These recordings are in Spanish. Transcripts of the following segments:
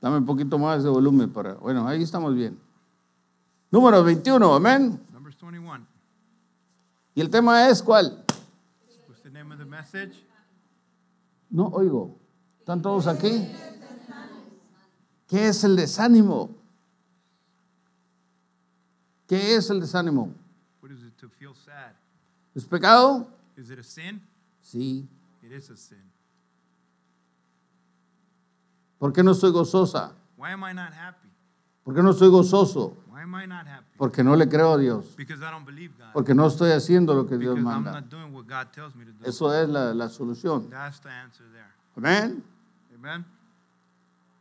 Dame un poquito más de volumen para... Bueno, ahí estamos bien. Número 21, amén. Y el tema es cuál? No oigo. ¿Están todos aquí? ¿Qué es el desánimo? ¿Qué es el desánimo? ¿Es pecado? Sí. ¿Por qué no soy gozosa? ¿Por qué no soy gozoso? Porque no le creo a Dios. Porque no estoy haciendo lo que Dios manda. me Eso es la, solución. Amén.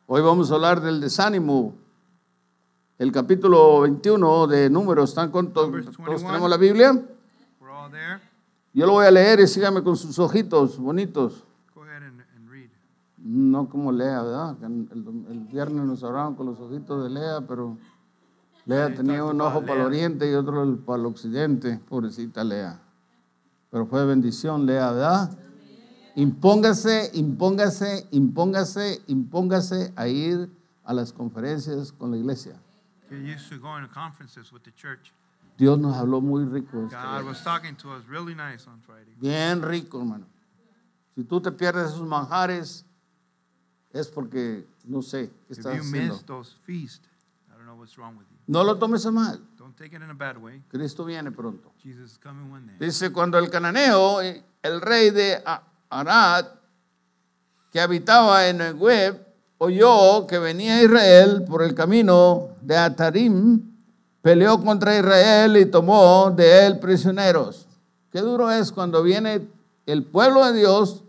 Hoy vamos a hablar del desánimo. El capítulo 21 de Números, ¿están con todos? ¿Todos tenemos la Biblia? Yo lo voy a leer y síganme con sus ojitos bonitos no como Lea, ¿verdad? El, viernes nos hablaron con los ojitos de Lea, pero Lea tenía un ojo para el oriente y otro para el occidente, pobrecita Lea. Pero fue bendición, Lea, ¿verdad? Impóngase, impóngase, impóngase, impóngase a ir a las conferencias con la iglesia. Dios nos habló muy rico. Este Bien rico, hermano. Si tú te pierdes esos manjares, es porque no sé qué estás haciendo. No lo tomes a mal. Cristo viene pronto. Dice, cuando el cananeo, eh, el rey de Arad, que habitaba en el oyó que venía Israel por el camino de Atarim, peleó contra Israel y tomó de él prisioneros. Qué duro es cuando viene el pueblo de Dios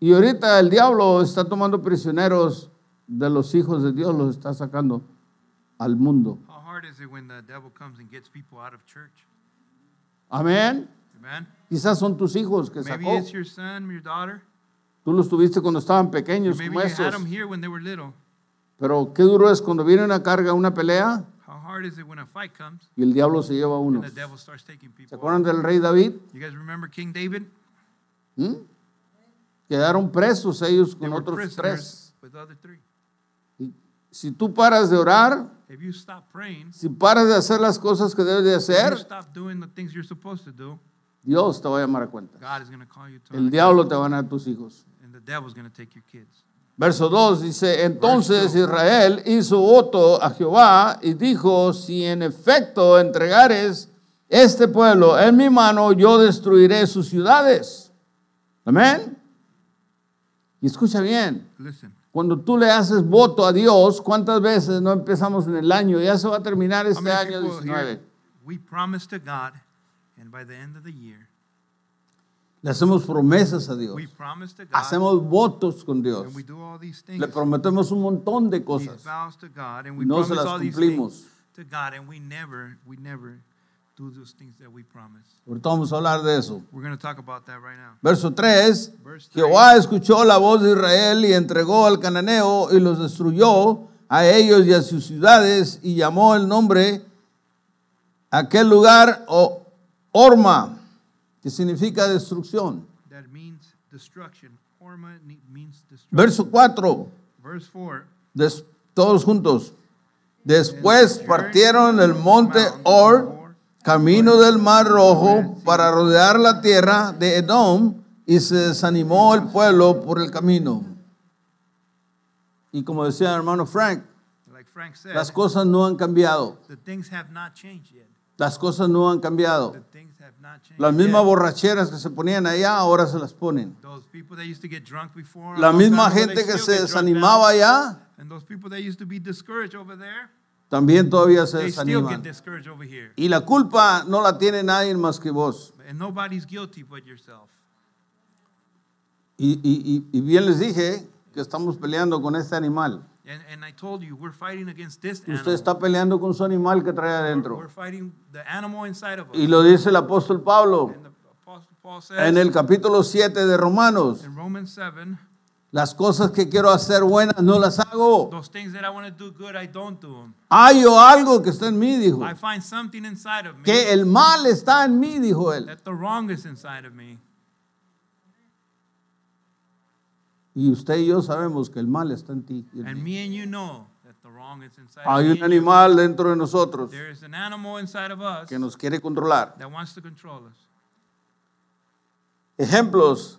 y ahorita el diablo está tomando prisioneros de los hijos de Dios, los está sacando al mundo. Amén. Quizás son tus hijos que sacó. Tú los tuviste cuando estaban pequeños como esos. Em Pero qué duro es cuando viene una carga, una pelea. Y el diablo se lleva a unos. ¿Se acuerdan del rey David? Quedaron presos ellos con otros tres. si tú paras de orar, si paras de hacer las cosas que debes de hacer, Dios te va a llamar a cuenta. El diablo te va a dar tus hijos. Verso 2 dice, entonces Israel hizo voto a Jehová y dijo, si en efecto entregares este pueblo en mi mano, yo destruiré sus ciudades. Amén. Y escucha bien. Cuando tú le haces voto a Dios, ¿cuántas veces no empezamos en el año? Ya se va a terminar este año 19. Le hacemos promesas a Dios. Hacemos votos con Dios. Le prometemos un montón de cosas. No se las cumplimos those things that we promised. vamos a hablar de eso. We're going to talk about that right now. Verso 3, Jehová escuchó la voz de Israel y entregó al cananeo y los destruyó a ellos y a sus ciudades y llamó el nombre aquel lugar o Orma, que significa destrucción. That means Orma means destruction. Verso 4. todos juntos. Después partieron el monte Or camino del Mar Rojo para rodear la tierra de Edom y se desanimó el pueblo por el camino. Y como decía el hermano Frank, las cosas no han cambiado. Las cosas no han cambiado. Las mismas borracheras que se ponían allá ahora se las ponen. La misma gente que se desanimaba allá también todavía se Y la culpa no la tiene nadie más que vos. Y, bien les dije que estamos peleando con este animal. Usted está peleando con su animal que trae adentro. Y lo dice el apóstol Pablo en el capítulo 7 de Romanos. Las cosas que quiero hacer buenas no las hago. Em. hay algo que está en mí, dijo. Que el mal está en mí, dijo él. Y usted y yo sabemos que el mal está en ti. Hay un animal dentro de nosotros que nos quiere controlar. Ejemplos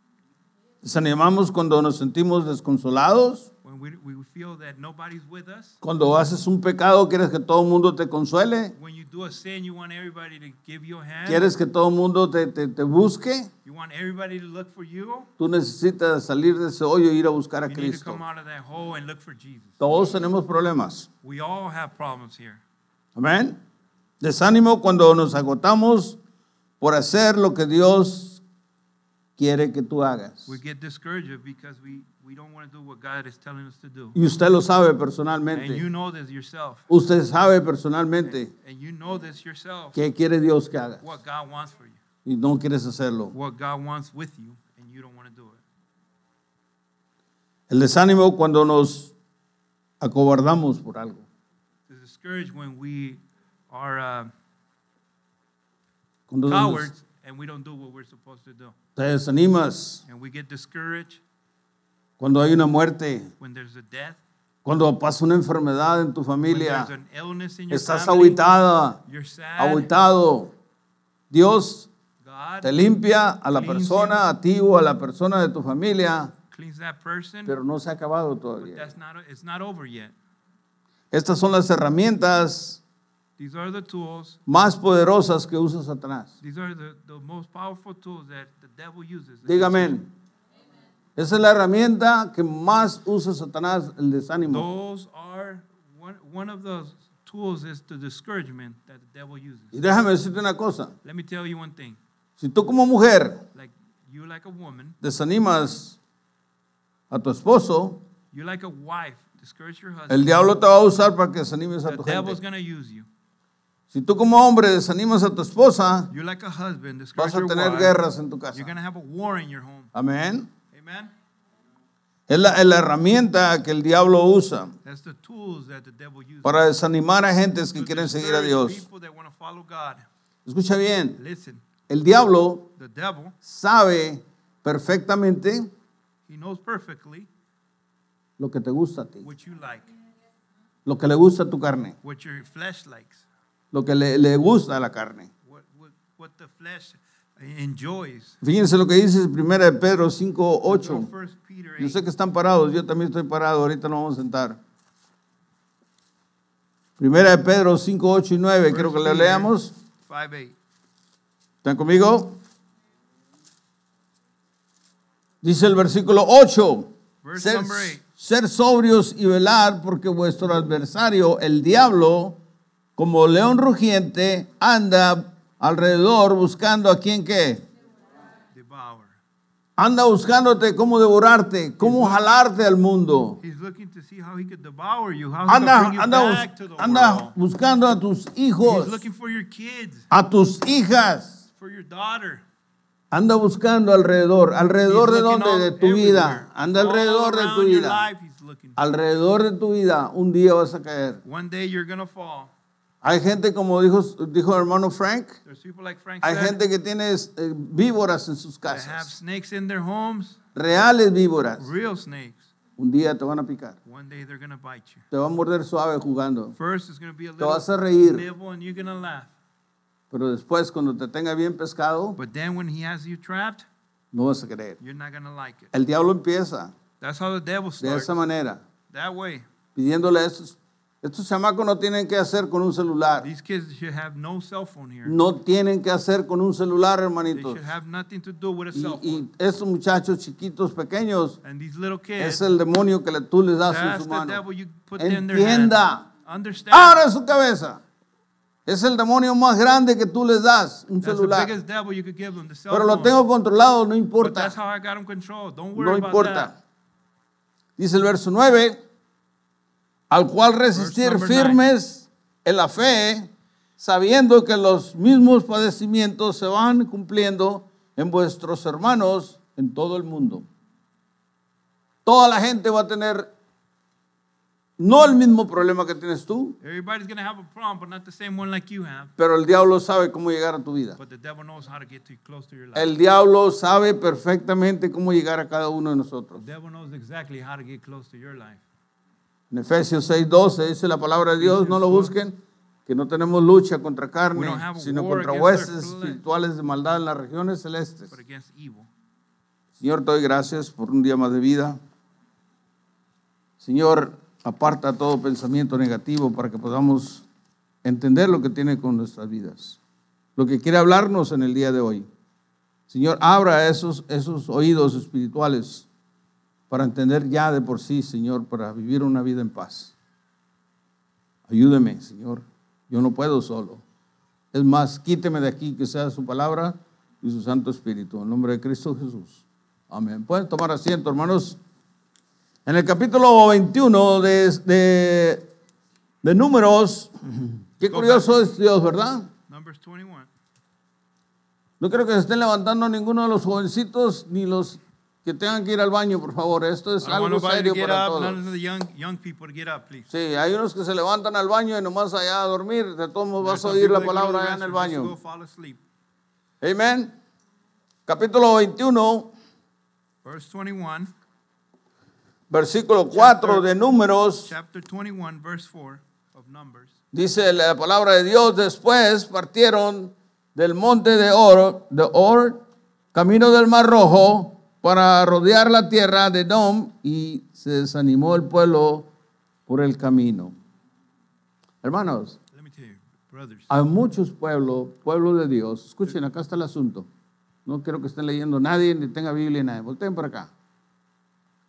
Desanimamos cuando nos sentimos desconsolados. Cuando haces un pecado, quieres que todo el mundo te consuele. Quieres que todo el mundo te, busque. Tú necesitas salir de ese hoyo y ir a buscar a Cristo. Todos tenemos problemas. Amén. Desánimo cuando nos agotamos por hacer lo que Dios quiere que tú hagas. Y usted lo sabe personalmente. you know this Usted sabe personalmente and, qué quiere Dios que hagas. Y no quieres hacerlo. What God wants El desánimo cuando nos acobardamos por algo. discouraged uh, te desanimas cuando hay una muerte, cuando pasa una enfermedad en tu familia, estás family. Dios te limpia a la persona, a ti o a la persona de tu familia, pero no se ha acabado todavía. Estas son las herramientas These are the tools más poderosas que usa Satanás. These are the, the most powerful tools that the devil uses. Diga amén. Esa es la herramienta que más usa Satanás, el desánimo. Those are one, one of the tools is the discouragement that the devil uses. Y déjame decirte una cosa. Let me tell you one thing. Si tú como mujer like, you like a woman, desanimas a tu esposo, you like a wife, discourage your husband, el diablo te va a usar para que desanimes a the tu going to Use you. Si tú como hombre desanimas a tu esposa, vas a tener guerras en tu casa. Amén. Es la, la, herramienta que el diablo usa para desanimar a gentes que quieren seguir a Dios. Escucha bien. El diablo sabe perfectamente lo que te gusta a ti, lo que le gusta a tu carne lo que le, gusta a la carne. What, the flesh enjoys. Fíjense lo que dice 1 Pedro 5, 8. Yo sé que están parados, yo también estoy parado, ahorita nos vamos a sentar. 1 Pedro 5, 8 y 9, Quiero que le leamos. ¿Están conmigo? Dice el versículo 8. Ser, ser sobrios y velar porque vuestro adversario, el diablo, como león rugiente, anda alrededor buscando a quien qué. Anda buscándote cómo devorarte, cómo jalarte al mundo. Anda, anda, anda buscando a tus hijos, a tus hijas. Anda buscando alrededor, alrededor de dónde, de tu vida. Anda alrededor de tu vida. Alrededor de tu vida, un día vas a caer. Hay gente, como dijo, dijo hermano Frank, hay gente que tiene eh, víboras en sus casas. reales víboras. Un día te van a picar. Te van a morder suave jugando. te vas a reír. Pero después, cuando te tenga bien pescado, no vas a creer. El diablo empieza. de esa manera. Pidiéndole a estos chamacos no tienen que hacer con un celular. no, tienen que hacer con un celular, hermanitos. Y, estos muchachos chiquitos, pequeños, es el demonio que tú les das en su mano. Entienda. Ahora su cabeza. Es el demonio más grande que tú les das, un celular. Pero lo tengo controlado, no importa. No importa. Dice el verso 9 al cual resistir firmes en la fe, sabiendo que los mismos padecimientos se van cumpliendo en vuestros hermanos en todo el mundo. Toda la gente va a tener no el mismo problema que tienes tú. Pero el diablo sabe cómo llegar a tu vida. El diablo sabe perfectamente cómo llegar a cada uno de nosotros. En Efesios 6:12 dice la palabra de Dios, no lo busquen, que no tenemos lucha contra carne, sino contra huestes espirituales de maldad en las regiones celestes. Señor, te doy gracias por un día más de vida. Señor, aparta todo pensamiento negativo para que podamos entender lo que tiene con nuestras vidas, lo que quiere hablarnos en el día de hoy. Señor, abra esos, esos oídos espirituales para entender ya de por sí, Señor, para vivir una vida en paz. Ayúdeme, Señor. Yo no puedo solo. Es más, quíteme de aquí que sea su palabra y su Santo Espíritu. En nombre de Cristo Jesús. Amén. Pueden tomar asiento, hermanos. En el capítulo 21 de, de, Números, qué curioso es Dios, ¿verdad? 21. No creo que se estén levantando ninguno de los jovencitos ni los que tengan que ir al baño, por favor. Esto es algo serio para todos. Sí, hay unos que se levantan al baño y nomás allá a dormir. De todos modos vas a oír la palabra allá en el baño. Amén. Capítulo 21. 21. Versículo 4 de Números. Dice la palabra de Dios, después partieron del monte de Oro, de Or camino del Mar Rojo, para rodear la tierra de Dom y se desanimó el pueblo por el camino. Hermanos, hay muchos pueblos, pueblos de Dios. Escuchen, acá está el asunto. No quiero que estén leyendo nadie, ni tenga Biblia, ni nada, Volten para acá.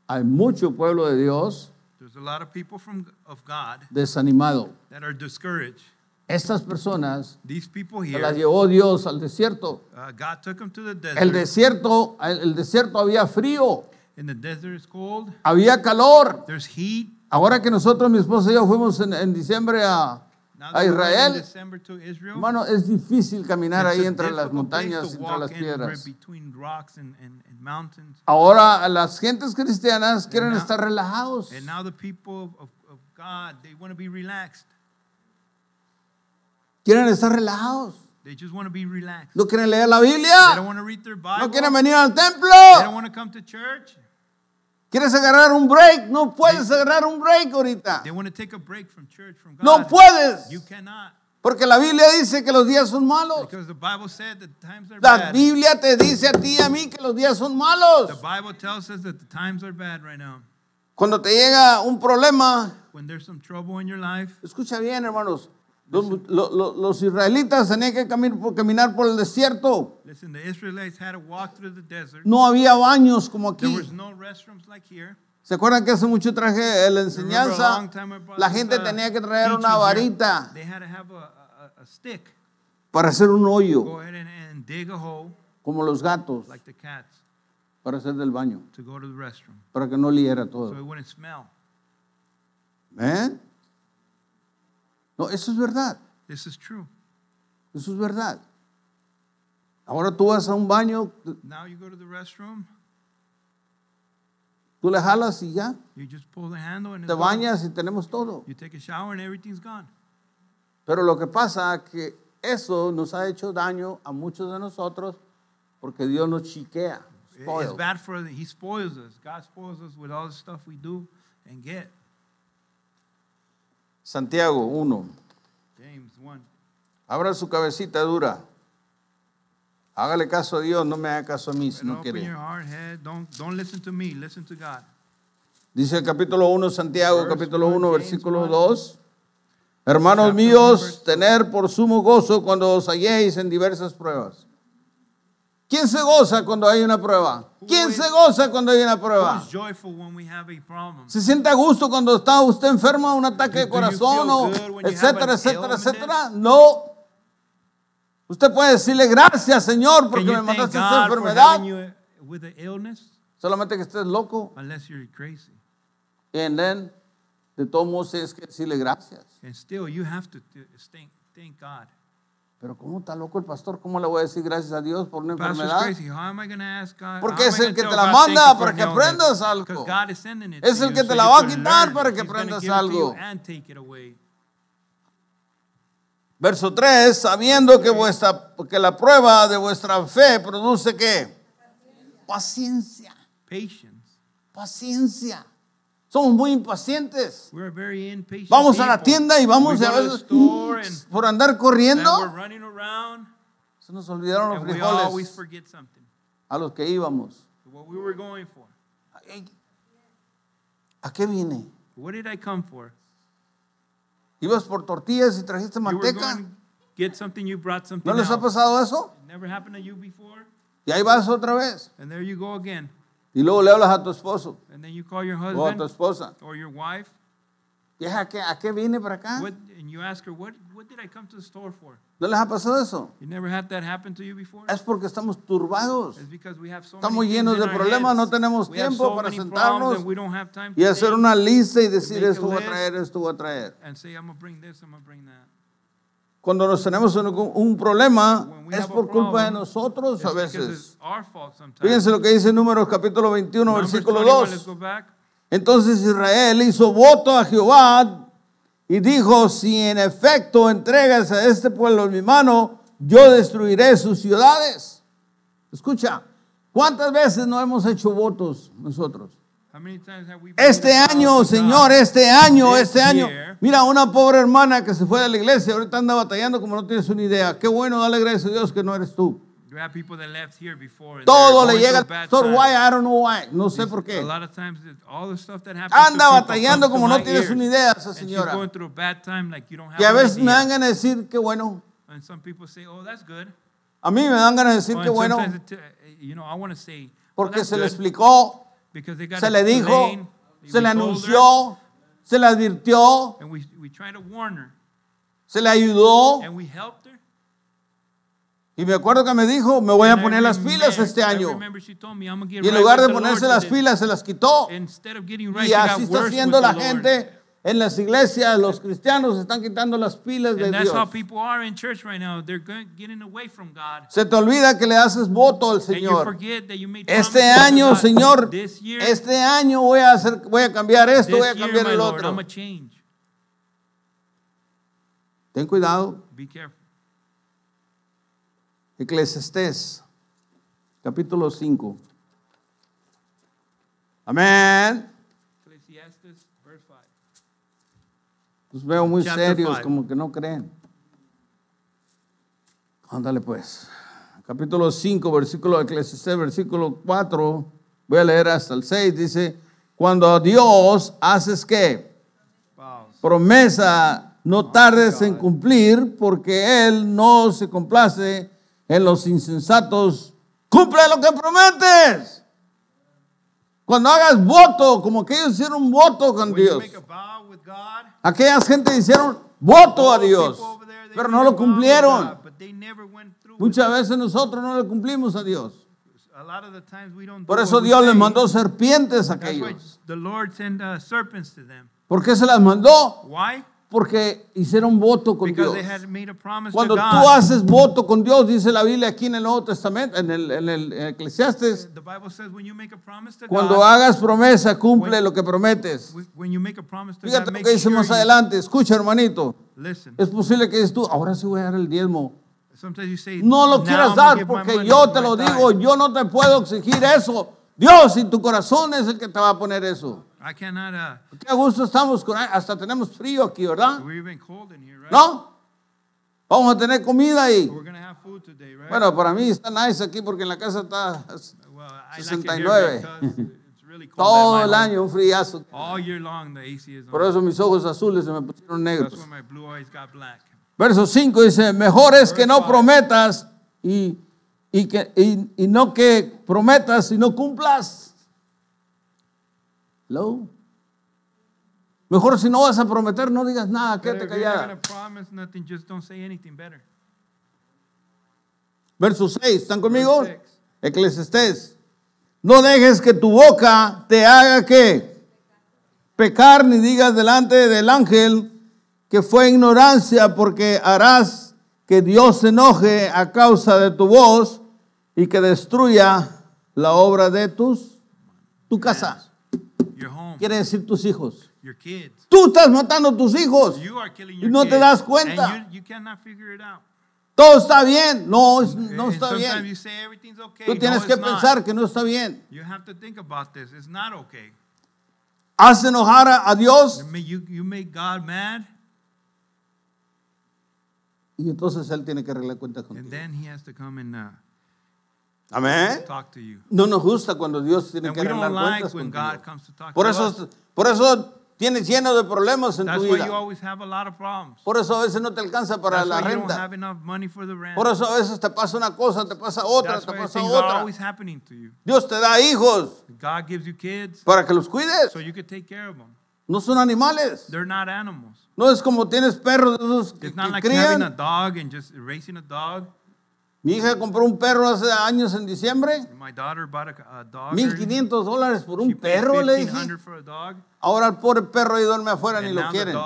Hay mucho pueblo de Dios desanimado. Estas personas las llevó Dios al desierto. Uh, el desierto, el, desierto había frío. Había calor. Ahora que nosotros, mi esposa y yo, fuimos en, diciembre a, Israel, es difícil caminar ahí entre las montañas, entre las piedras. Ahora las gentes cristianas quieren estar relajados. Quieren estar relajados. No quieren leer la Biblia. No quieren venir al templo. They ¿Quieres agarrar un break? No puedes agarrar un break ahorita. No puedes. Porque la Biblia dice que los días son malos. la Biblia te dice a ti y a mí que los días son malos. Cuando te llega un problema, escucha bien, hermanos. Los, israelitas tenían que caminar por, el desierto. no había baños como aquí. ¿Se acuerdan que hace mucho traje eh, la enseñanza? La gente uh, tenía que traer una varita para hacer un hoyo, como los gatos, para hacer del baño, para que no liera todo. No, eso es verdad. This is true. Eso es verdad. Ahora tú vas a un baño. Now you go to the restroom. Tú le jalas y ya. You just pull the handle and Te bañas y tenemos todo. You take a shower and everything's gone. Pero lo que pasa que eso nos ha hecho daño a muchos de nosotros porque Dios nos chiquea. Spoils. It's bad for the, he spoils us. God spoils us with all the stuff we do and get. Santiago 1. Abra su cabecita dura. Hágale caso a Dios, no me haga caso a mí si no quiere. Dice el capítulo 1, Santiago, capítulo 1, versículo 2. Hermanos míos, tener por sumo gozo cuando os halléis en diversas pruebas ¿Quién se goza cuando hay una prueba? ¿Quién se goza cuando hay una prueba? ¿Se siente a gusto cuando está usted enfermo, un ataque de corazón, o etcétera, etcétera, etcétera? No. Usted puede decirle gracias, Señor, porque me mandaste esta enfermedad. Solamente que estés loco. Y entonces, de todos es que decirle gracias. Pero cómo está loco el pastor, ¿cómo le voy a decir gracias a Dios por una enfermedad? Porque es el que te la manda para que aprendas algo. Es el que te la va a quitar para que aprendas algo. Verso 3, sabiendo que, vuestra, que la prueba de vuestra fe produce qué? Paciencia. Paciencia. Somos muy impacientes. Vamos a la tienda y vamos a veces por andar corriendo. Se nos olvidaron los frijoles a los que íbamos. ¿A qué vine? ¿Ibas por tortillas y trajiste manteca? ¿No les ha pasado eso? Y ahí vas otra vez. Y luego le hablas a tu esposo. o a tu esposa. Or ¿a qué, ¿a vine para acá? ¿No les ha pasado eso? Es porque estamos turbados. estamos llenos de problemas, no tenemos tiempo para sentarnos y hacer una lista y decir esto voy a traer, esto voy a traer. Cuando nos tenemos un, problema, es por culpa de nosotros a veces. Fíjense lo que dice Números capítulo 21, versículo 2. Entonces Israel hizo voto a Jehová y dijo, si en efecto entregas a este pueblo en mi mano, yo destruiré sus ciudades. Escucha, ¿cuántas veces no hemos hecho votos nosotros? Este año, Señor, este año, este año. Mira, una pobre hermana que se fue de la iglesia, ahorita anda batallando como no tienes una idea. Qué bueno, dale gracias a Dios que no eres tú. Todo le llega pastor why, No sé por qué. Anda batallando como no tienes una idea esa señora. Y a veces me dan ganas de decir, qué bueno. Oh, a mí me dan ganas de decir, oh, qué bueno. Uh, Porque se le explicó. Se le dijo, se le anunció, se le advirtió, se le ayudó. Y me acuerdo que me dijo, me voy a poner las pilas este año. Y en lugar de ponerse las pilas, se las quitó. Y así está haciendo la gente en las iglesias los eh, cristianos están quitando las pilas de Dios. Se te olvida que le haces voto al Señor. Este año, Señor, este año voy a hacer, voy a cambiar esto, voy a cambiar el otro. Ten cuidado. Eclesiastés, capítulo 5. Amén. Los pues, veo muy serios, como que no creen. Ándale pues. Capítulo 5, versículo Eclesiastés, versículo 4. Voy a leer hasta el 6. Dice, cuando a Dios haces que promesa, no oh tardes en cumplir, porque Él no se complace en los insensatos. Cumple lo que prometes. Cuando hagas voto, como aquellos hicieron voto con Dios. Aquellas gente hicieron voto a Dios, pero no lo cumplieron. Muchas veces nosotros no le cumplimos a Dios. Por eso Dios les mandó serpientes a aquellos. Uh, ¿Por qué se las mandó? porque hicieron voto con Dios. Cuando tú haces voto con Dios, dice la Biblia aquí en el Nuevo Testamento, en el, en el Eclesiastes, cuando hagas promesa, cumple lo que prometes. Fíjate lo que dice más adelante, escucha hermanito, es posible que dices tú, ahora sí voy a dar el diezmo. No lo quieras dar porque yo te lo digo, yo no te puedo exigir eso. Dios y tu corazón es el que te va a poner eso. Uh, Qué gusto estamos con hasta tenemos frío aquí, ¿verdad? ¿No? Vamos a tener comida y bueno, para mí está nice aquí porque en la casa está 69. todo el año un fríazo. Por eso mis ojos azules se me pusieron negros. Verso 5 dice, mejor es que no prometas y, y que, y no que prometas y no cumplas. Mejor si no vas a prometer, no digas nada, quédate callado Verso 6, ¿están conmigo? Eclesiastes No dejes que tu boca te haga que pecar ni digas delante del ángel que fue ignorancia porque harás que Dios se enoje a causa de tu voz y que destruya la obra de tus tu casa quiere decir tus hijos. Tú estás matando tus hijos y no te das cuenta. Todo está bien. No, eh, no está bien. Tú tienes que pensar que no está bien. Haz enojar a Dios. Y entonces Él tiene que arreglar cuenta contigo. to uh, Amén. No nos gusta cuando Dios tiene que arreglar like cuentas Por eso, por eso tienes lleno de problemas en tu vida. Por eso a veces no te alcanza para la renta. Por eso a veces te pasa una cosa, te pasa otra, te pasa otra. Dios te da hijos para que los cuides. Em. No son animales. No es como tienes perros esos que, crían. a dog and just a dog. Mi hija compró un perro hace años en diciembre. 1500 dólares por un perro, le dije. Ahora el pobre perro ahí duerme afuera ni lo quieren.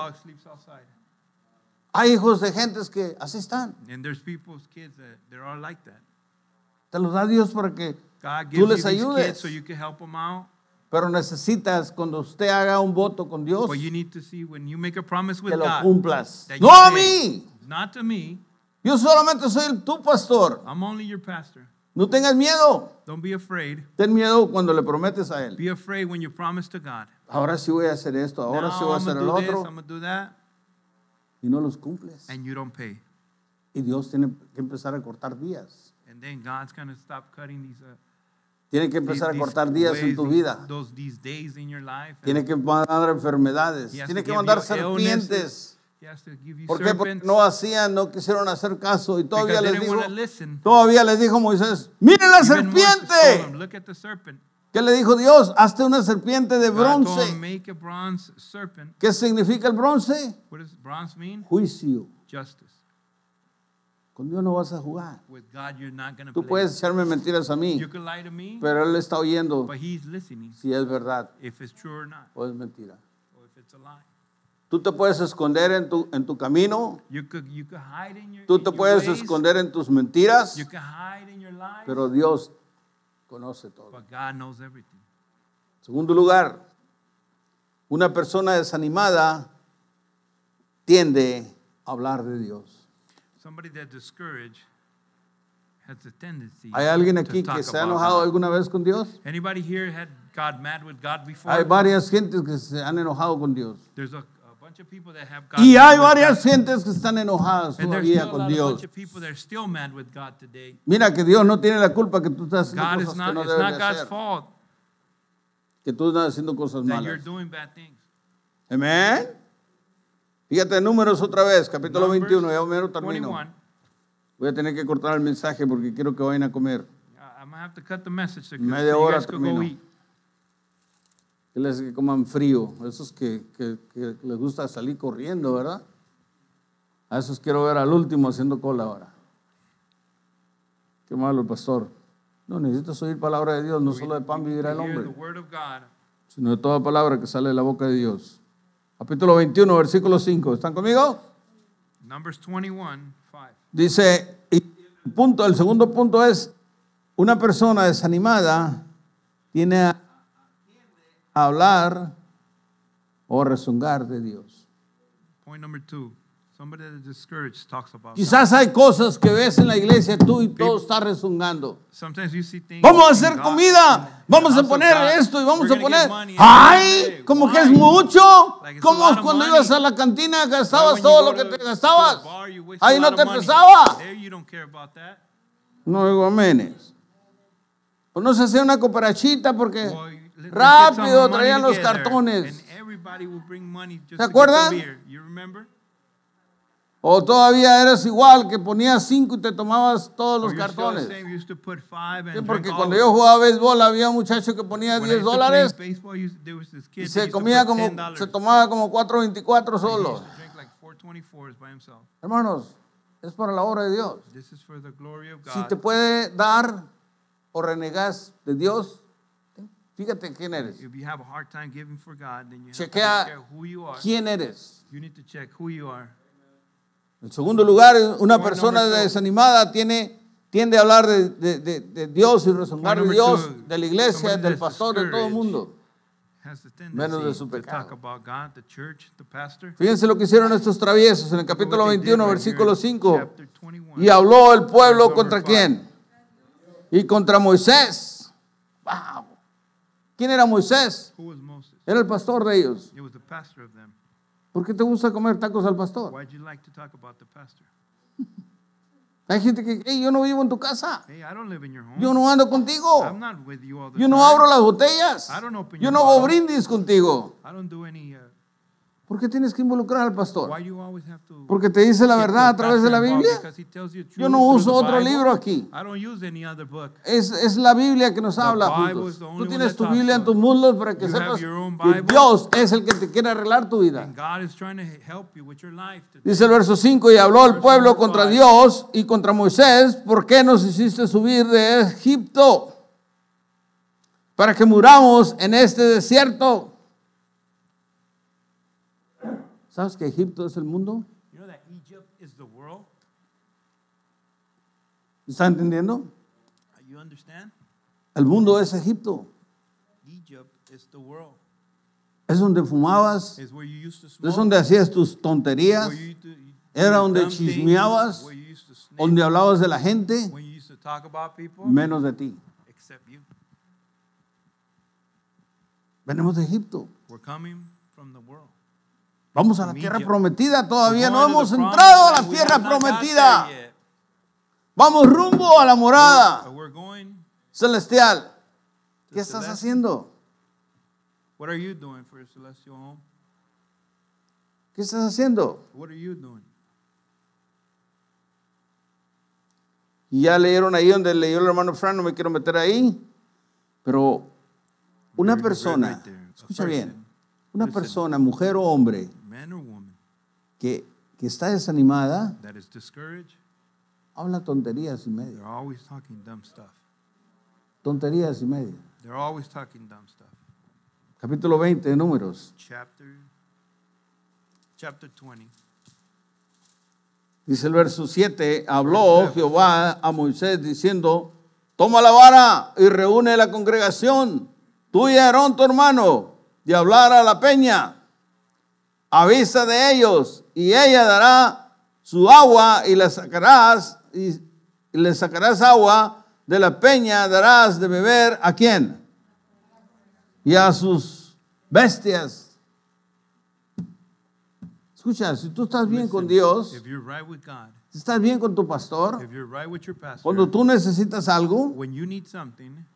Hay hijos de gentes que así están. Te los da Dios para que tú les ayudes. Em Pero necesitas cuando usted haga un voto con Dios que lo cumplas. No a mí. Yo solamente soy tu pastor. No tengas miedo. Ten miedo cuando le prometes a él. Ahora sí voy a hacer esto, ahora sí voy a hacer el otro. Y no los cumples. Y Dios tiene que empezar a cortar días. Uh, tiene que empezar a cortar días en tu vida. Tiene que mandar enfermedades. Tiene que mandar serpientes. ¿Por qué? Porque no hacían, no quisieron hacer caso y todavía les dijo, todavía les dijo Moisés, miren la serpiente. ¿Qué le dijo Dios? Hazte una serpiente de bronce. ¿Qué significa el bronce? Juicio. Con Dios no vas a jugar. Tú puedes echarme mentiras a mí, pero Él está oyendo si es verdad o es mentira. Tú te puedes esconder en tu, en tu camino. Tú te puedes esconder en tus mentiras. Pero Dios conoce todo. Segundo lugar, una persona desanimada tiende a hablar de Dios. ¿Hay alguien aquí que se ha enojado alguna vez con Dios? Hay varias gentes que se han enojado con Dios. Y hay varias gentes que están enojadas todavía con Dios. Mira que Dios no tiene la culpa que tú estás haciendo cosas que no debes hacer. Que tú estás haciendo cosas malas. Amén. Fíjate, números otra vez, capítulo 21, ya termino. Voy a tener que cortar el mensaje porque quiero que vayan a comer. Media hora termino que les que coman frío, esos que, que, les gusta salir corriendo, ¿verdad? A esos quiero ver al último haciendo cola ahora. Qué malo, pastor. No, necesitas oír palabra de Dios, no solo de pan vivirá el hombre, sino de toda palabra que sale de la boca de Dios. Capítulo 21, versículo 5. ¿Están conmigo? Dice, el, punto, el segundo punto es, una persona desanimada tiene hablar o resungar de Dios. Point number discouraged talks about Quizás hay cosas que ves en la iglesia tú y todo está rezongando. vamos a hacer comida, vamos a poner esto y vamos a poner. ¡Ay! Como que es mucho. Como cuando ibas a la cantina gastabas todo lo que te gastabas. Ahí no te pesaba. No digo aménes. O no se hace una coparachita porque Rápido traían los cartones. ¿Se acuerdan? O todavía eres igual, que ponías cinco y te tomabas todos los cartones. porque cuando yo jugaba béisbol había un muchacho que ponía 10 dólares y se comía como, se tomaba como 4.24 solo. Hermanos, es para la obra de Dios. Si te puede dar o renegas de Dios, Fíjate quién eres. Chequea quién eres. En segundo lugar, una persona desanimada tiene, tiende a hablar de, Dios y resumir de Dios, de la iglesia, del pastor, de todo el mundo. Menos de su pecado. Fíjense lo que hicieron estos traviesos en el capítulo 21, versículo 5. y habló el pueblo contra quién? Y contra Moisés ¿Quién era Moisés? Era el pastor de ellos. ¿Por qué te gusta comer tacos al pastor? Hay gente que, hey, yo no vivo en tu casa. Yo no ando contigo. yo no abro las botellas. yo no hago brindis contigo. I don't do uh, ¿Por qué tienes que involucrar al pastor? Porque te dice la verdad a través de la Biblia. Yo no uso otro libro aquí. Es, es la Biblia que nos habla. Tú tienes tu Biblia en tus muslos para que sepas que Dios es el que te quiere arreglar tu vida. Dice el verso 5, y habló el pueblo contra Dios y contra Moisés, ¿por qué nos hiciste subir de Egipto? Para que muramos en este desierto. ¿Sabes que Egipto es el mundo? You entendiendo? El mundo es Egipto. Egypt is the world. Es donde fumabas, es donde hacías tus tonterías, era donde chismeabas, donde hablabas de la gente, menos de ti. Venimos de Egipto. We're coming from the Vamos a la tierra prometida, todavía no hemos entrado a la tierra prometida. Vamos rumbo a la morada uh, celestial. ¿Qué estás haciendo? ¿Qué estás haciendo? Y ya leyeron ahí donde leyó el hermano Fran, no me quiero meter ahí, pero una persona, escucha bien, una persona, mujer o hombre, que, que está desanimada, habla tonterías y media. Tonterías y medio Capítulo 20 de Números. 20. Dice el verso 7, habló Jehová a Moisés diciendo, toma la vara y reúne la congregación, tú y Aarón tu hermano, y hablar a la peña, avisa de ellos, y ella dará su agua y sacarás, y le sacarás agua de la peña, darás de beber a quién? Y a sus bestias. Escucha, si tú estás bien con Dios, estás bien con tu pastor, cuando tú necesitas algo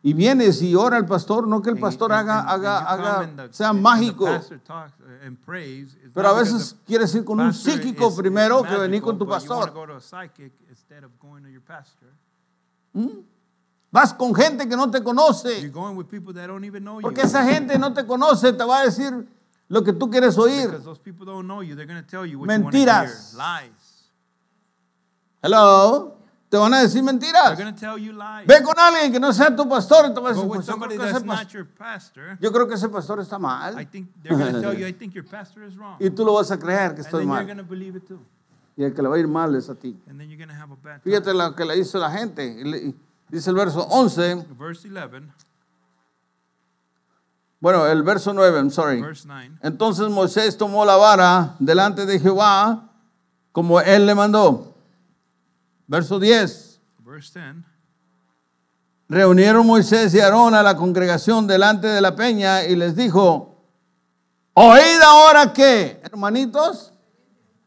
y vienes y ora al pastor, no que el pastor haga, haga, haga sea mágico. Uh, Pero a veces quieres ir con un psíquico primero que venir con tu pastor. ¿Mm? Vas con gente que no te conoce. Porque esa gente no te conoce, te va a decir lo que tú quieres oír. Mentiras. Hello. Te van a decir mentiras. Ve con alguien que no sea tu pastor a decir, pues yo, creo que ese pastor, está mal. y tú lo vas a creer que estoy mal. Y el que le va a ir mal es a ti. Fíjate lo que le hizo la gente. Dice el verso 11. Bueno, el verso 9, I'm sorry. Entonces Moisés tomó la vara delante de Jehová como él le mandó. Verso 10. Reunieron Moisés y Aarón a la congregación delante de la peña y les dijo, oíd ahora que, hermanitos,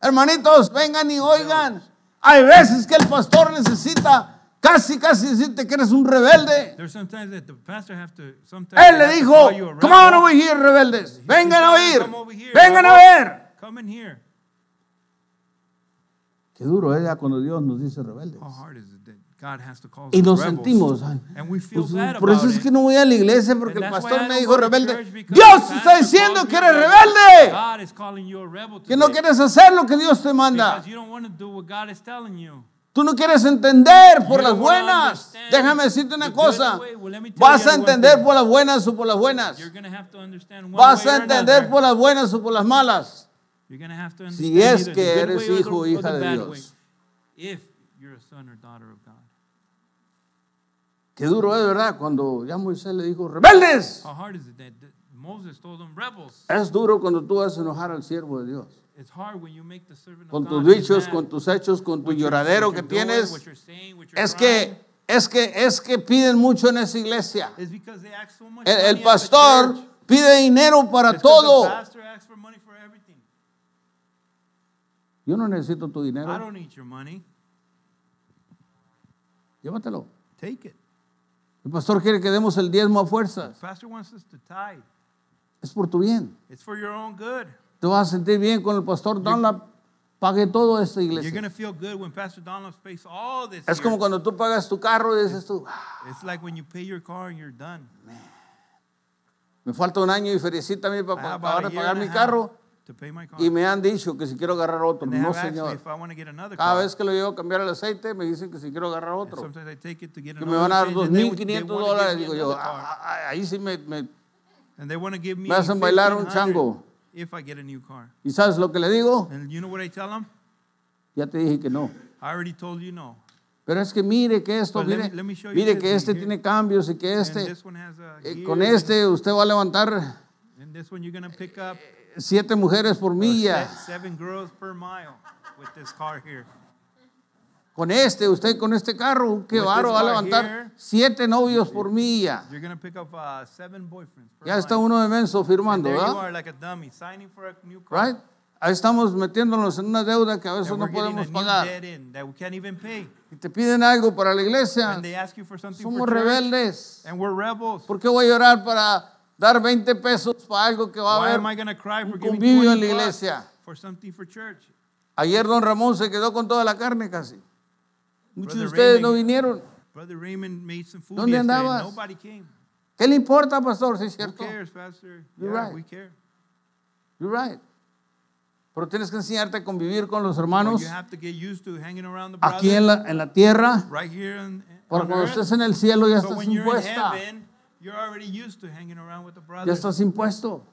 hermanitos, vengan y oigan. Hay veces que el pastor necesita casi, casi decirte que eres un rebelde. Él le dijo, come on over here, rebeldes, vengan a oír, vengan a ver. Qué duro es ¿eh? ya cuando Dios nos dice rebeldes. Y nos sentimos. Pues, por eso es que no voy a la iglesia porque el pastor me dijo rebelde. Dios está diciendo que eres rebelde. Que no quieres hacer lo que Dios te manda. Tú no quieres entender por las buenas. Déjame decirte una cosa. Vas a entender por las buenas o por las buenas. Vas a entender por las buenas o por las malas si es que eres hijo o hija de Dios. Qué duro es, ¿verdad? Cuando ya Moisés le dijo, rebeldes. Es duro cuando tú vas a enojar al siervo de Dios. con tus dichos, con tus hechos, con tu lloradero que tienes. es que es que es que piden mucho en esa iglesia. el, pastor pide dinero para todo. Yo no necesito tu dinero. Llévatelo. El pastor quiere que demos el diezmo a fuerzas. Es por tu bien. Te vas a sentir bien con el pastor Donald Pague todo esta iglesia. es como cuando tú pagas tu carro y dices tú. Me falta un año y felicita a mi papá ah, para pagar mi carro. Y me han dicho que si quiero agarrar otro, no señor. Cada vez que lo llevo a cambiar el aceite, me dicen que si quiero agarrar otro. Que me van a dar 2.500 dólares. Digo yo, ah, ah, ah, ahí sí me, me, me hacen bailar un chango. ¿Y sabes lo que le digo? Em? Ya te dije que no. Pero es que mire que esto, mire, mire que este tiene cambios y que este, uh, eh, con este usted va a levantar siete mujeres por milla. Con este, usted con este carro, qué baro, va a levantar siete novios por milla. Uh, ya está uno de menso firmando, ¿verdad? Ahí estamos metiéndonos en una deuda que a veces no podemos pagar. Y te piden algo para la iglesia. Somos rebeldes. ¿Por qué voy a llorar para Dar 20 pesos para algo que va a haber un en la iglesia. Ayer don Ramón se quedó con toda la carne casi. Muchos de ustedes no vinieron. ¿Dónde andabas? ¿Qué le importa, pastor? Sí, es cierto. You're Pero tienes que enseñarte a convivir con los hermanos aquí en la, tierra. Porque cuando en el cielo ya estás puesta. Ya estás impuesto.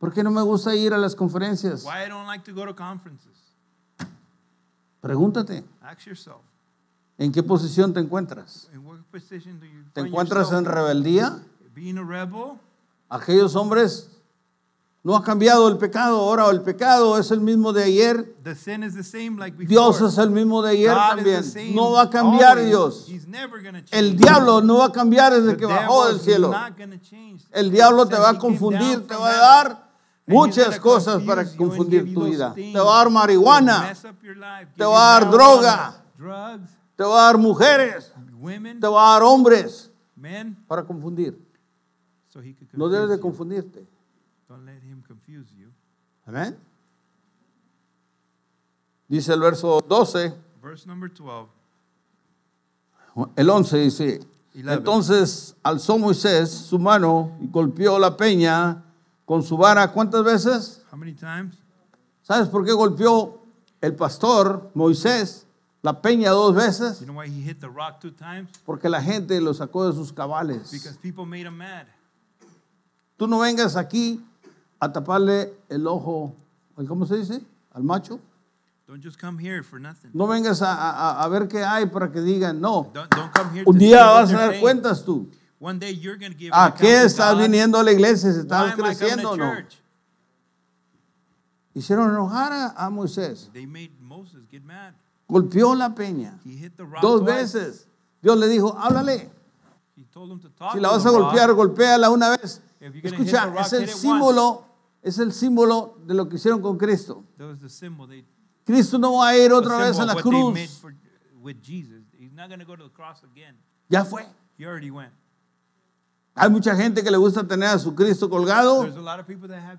¿Por qué no me gusta ir a las conferencias? Why like to go to Pregúntate. Ask yourself. ¿En qué posición te encuentras? In what do you ¿Te encuentras en rebeldía? Aquellos hombres no ha cambiado el pecado, ahora el pecado es el mismo de ayer. Dios es el mismo de ayer también. No va a cambiar Dios. El diablo no va a cambiar desde que bajó del cielo. El diablo te va a confundir, te va a dar muchas cosas para confundir tu vida. Te va a dar marihuana, te va a dar droga, te va a dar mujeres, te va a dar hombres para confundir. no debes de confundirte. Dice el verso 12. El 11 dice, entonces alzó Moisés su mano y golpeó la peña con su vara. ¿Cuántas veces? ¿Sabes por qué golpeó el pastor Moisés la peña dos veces? Porque la gente lo sacó de sus cabales. Tú no vengas aquí a taparle el ojo, ¿cómo se dice? Al macho. No vengas a, a, a, ver qué hay para que digan no. Un día vas a dar cuentas tú. ¿A qué estás viniendo a la iglesia? ¿Se ¿Estás creciendo o no? Hicieron enojar a, Moisés. Golpeó la peña dos veces. Dios le dijo, háblale. si la vas a golpear, golpéala una vez. Escucha, es el símbolo es el símbolo de lo que hicieron con Cristo. Cristo no va a ir otra vez a la cruz. Ya fue. Hay mucha gente que le gusta tener a su Cristo colgado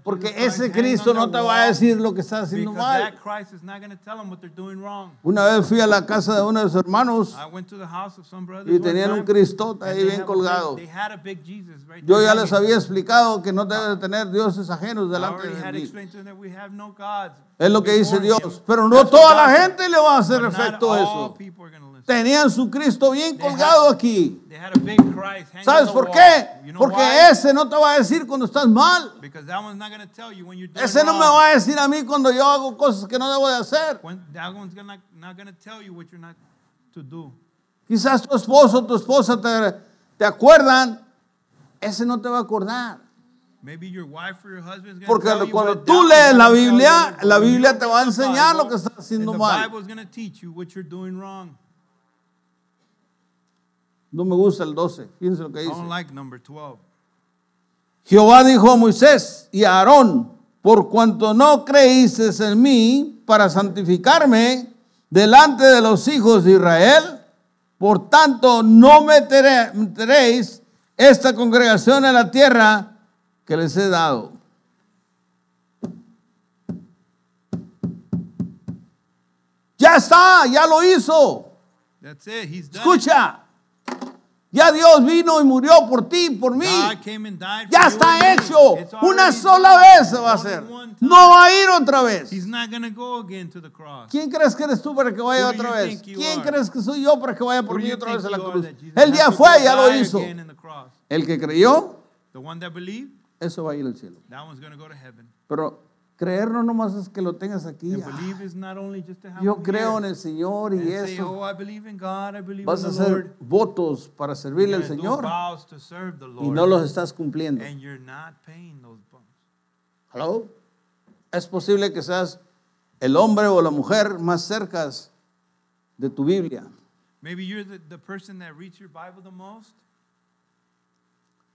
porque ese Cristo no te va a decir lo que está haciendo mal. Una vez fui a la casa de uno de sus hermanos y tenían un Cristo ahí bien colgado. Yo ya les había explicado que no debe tener dioses ajenos delante de mí. Es lo que dice Dios, pero no toda la gente le va a hacer efecto eso. Tenían su Cristo bien colgado aquí. ¿Sabes por qué? Porque ese no te va a decir cuando estás mal. Ese no me va a decir a mí cuando yo hago cosas que no debo de hacer. Quizás tu esposo, o tu esposa te, acuerdan. Ese no te va a acordar. Porque cuando tú lees la Biblia, la Biblia te va a enseñar lo que estás haciendo mal. No me gusta el 12. Fíjense lo que dice. don't number 12. Jehová dijo a Moisés y a Aarón, por cuanto no creísteis en mí para santificarme delante de los hijos de Israel, por tanto no meteréis esta congregación en la tierra que les he dado. Ya está, ya lo hizo. Escucha. Ya Dios vino y murió por ti, por mí. Ya está hecho. Una sola vez se va a hacer. No va a ir otra vez. ¿Quién crees que eres tú para que vaya otra vez? ¿Quién crees que soy yo para que vaya por mí otra vez a la cruz? El día fue, ya lo hizo. El que creyó, eso va a ir al cielo. Pero Creer no nomás es que lo tengas aquí. Ah. yo creo en el Señor y eso. Oh, Vas a hacer votos para servirle al Señor y no los estás cumpliendo. Hello? Es posible que seas el hombre o la mujer más cercas de tu Biblia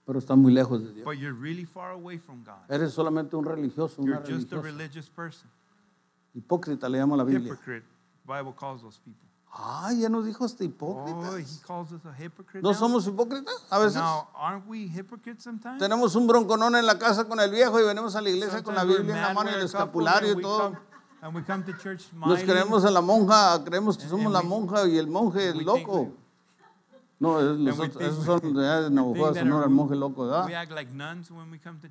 pero está muy lejos de Dios. Eres solamente un religioso, una religiosa. Hipócrita le llama la Biblia. Ah, ya nos dijo este hipócrita. Oh, ¿No somos hipócritas a veces? Tenemos un bronconón en la casa con el viejo y venimos a la iglesia con la Biblia en la mano y el escapulario y todo. Nos creemos a la monja, creemos que somos la monja y el monje el loco. No, esos, son de Navajo, señor, monje loco, ¿verdad?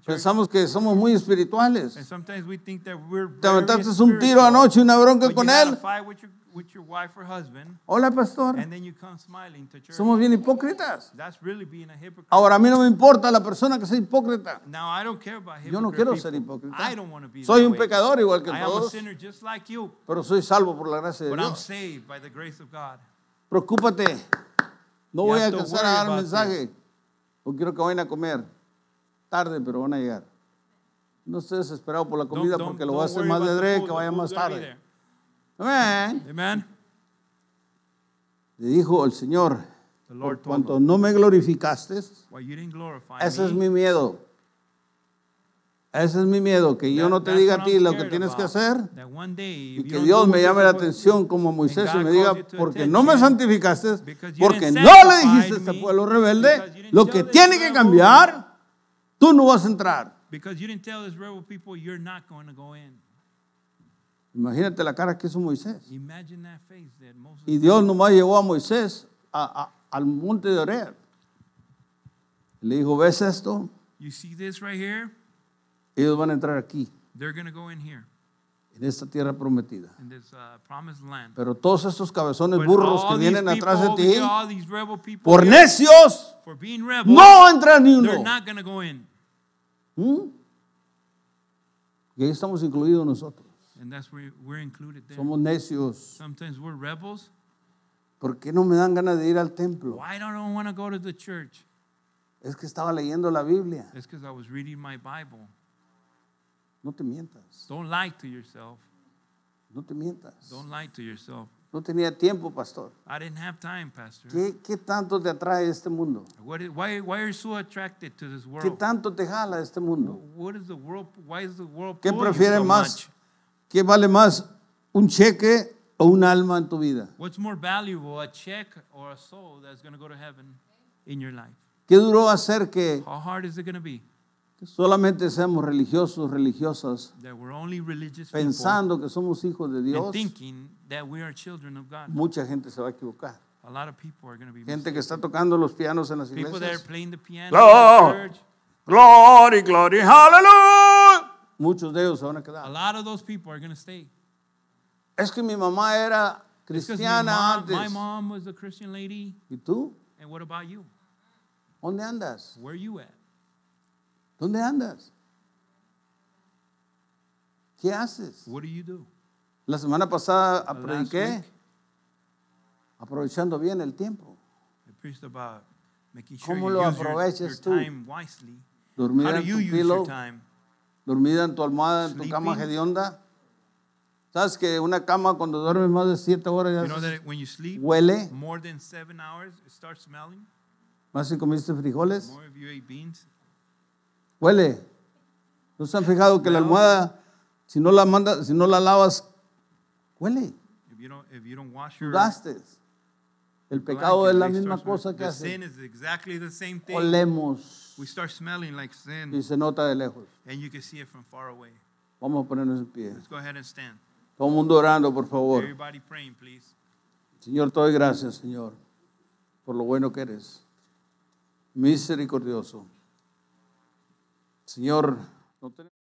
Pensamos que somos muy espirituales. Te aventaste un tiro anoche, una bronca con él. Hola, pastor. Somos bien hipócritas. Ahora a mí no me importa la persona que sea hipócrita. Yo no quiero ser hipócrita. soy un pecador igual que todos. Pero soy salvo por la gracia de Dios. Preocúpate no voy a alcanzar a dar un mensaje. No quiero que vayan a comer. Tarde, pero van a llegar. No estoy desesperado por la comida porque lo voy a hacer más de que vaya más tarde. Amén. Le dijo el Señor, por cuanto no me glorificaste, ese es mi miedo. Ese es mi miedo, que yo no te diga a ti lo que tienes que hacer y que Dios me llame la atención como Moisés y me diga, porque no me santificaste, porque no le dijiste a este pueblo rebelde lo que tiene que cambiar, tú no vas a entrar. Imagínate la cara que hizo Moisés. Y Dios nomás llevó a Moisés al monte de Orea Le dijo, ¿ves esto? Ellos van a entrar aquí, en esta tierra prometida. Uh, Pero todos estos cabezones burros que vienen atrás de ti, por necios, no entra ni uno. ¿Mm? Y ahí estamos incluidos nosotros. Somos necios. porque ¿Por qué no me dan ganas de ir al templo? Es que estaba leyendo la Biblia. No te mientas. Don't lie to yourself. No te mientas. Don't lie to yourself. No tenía tiempo, pastor. I didn't have time, pastor. ¿Qué, qué tanto te atrae este mundo? What is, why, why are you so attracted to this world? ¿Qué tanto te jala este mundo? What is the world, why is the world ¿Qué prefieres so más? Much? ¿Qué vale más, un cheque o un alma en tu vida? What's more valuable, a check or a soul that's going to go to heaven in your life? ¿Qué duró hacer que How hard is it going to be? solamente seamos religiosos, religiosas, pensando que somos hijos de Dios, mucha gente se va a equivocar. gente que está tocando los pianos en las iglesias. Gloria, Muchos de ellos se van a quedar. Es que mi mamá era cristiana antes. ¿Y tú? ¿Dónde andas? ¿Dónde andas? ¿Qué haces? La semana pasada The prediqué aprovechando bien el tiempo. ¿Cómo lo aprovechas tú? Dormida en tu pilo, dormida en tu almohada, en tu cama hedionda. ¿Sabes que una cama cuando duermes más de siete horas ya huele? More than hours, ¿Más si comiste frijoles? Huele. ¿No se han fijado que la almohada, si no la manda, si no la lavas, huele? El pecado es la misma cosa que hace. Olemos. Y se nota de lejos. Vamos a ponernos en pie. Todo mundo orando, por favor. Señor, te doy gracias, Señor, por lo bueno que eres. Misericordioso. Señor, no tenemos...